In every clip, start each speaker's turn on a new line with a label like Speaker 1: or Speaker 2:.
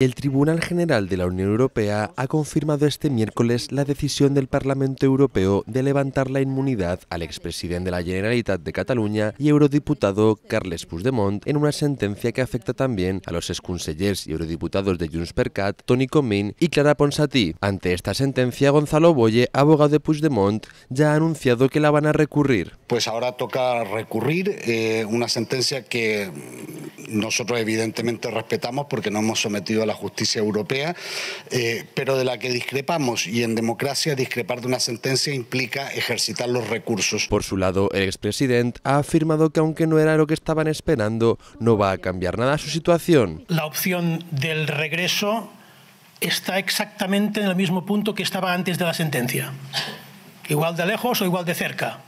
Speaker 1: El Tribunal General de la Unión Europea ha confirmado este miércoles la decisión del Parlamento Europeo de levantar la inmunidad al expresidente de la Generalitat de Cataluña y eurodiputado Carles Puigdemont en una sentencia que afecta también a los exconsellers y eurodiputados de Junts per Cat, Toni Comín y Clara Ponsatí. Ante esta sentencia, Gonzalo Boye, abogado de Puigdemont, ya ha anunciado que la van a recurrir.
Speaker 2: Pues ahora toca recurrir eh, una sentencia que nosotros evidentemente respetamos porque no hemos sometido a la justicia europea, eh, pero de la que discrepamos y en democracia discrepar de una sentencia implica ejercitar los recursos.
Speaker 1: Por su lado, el expresidente ha afirmado que aunque no era lo que estaban esperando, no va a cambiar nada su situación.
Speaker 3: La opción del regreso está exactamente en el mismo punto que estaba antes de la sentencia, igual de lejos o igual de cerca.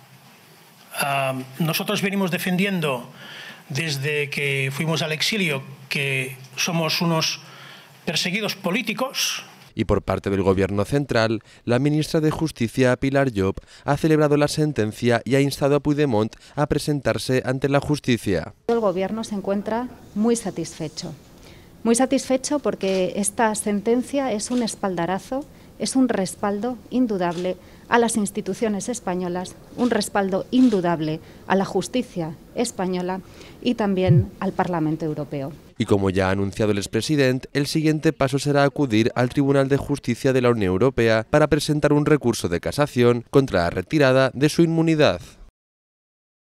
Speaker 3: Ah, nosotros venimos defendiendo desde que fuimos al exilio que somos unos perseguidos políticos.
Speaker 1: Y por parte del Gobierno central, la ministra de Justicia, Pilar Job, ha celebrado la sentencia y ha instado a Puigdemont a presentarse ante la justicia.
Speaker 4: El Gobierno se encuentra muy satisfecho. Muy satisfecho porque esta sentencia es un espaldarazo es un respaldo indudable a las instituciones españolas, un respaldo indudable a la justicia española y también al Parlamento Europeo.
Speaker 1: Y como ya ha anunciado el expresidente, el siguiente paso será acudir al Tribunal de Justicia de la Unión Europea para presentar un recurso de casación contra la retirada de su inmunidad.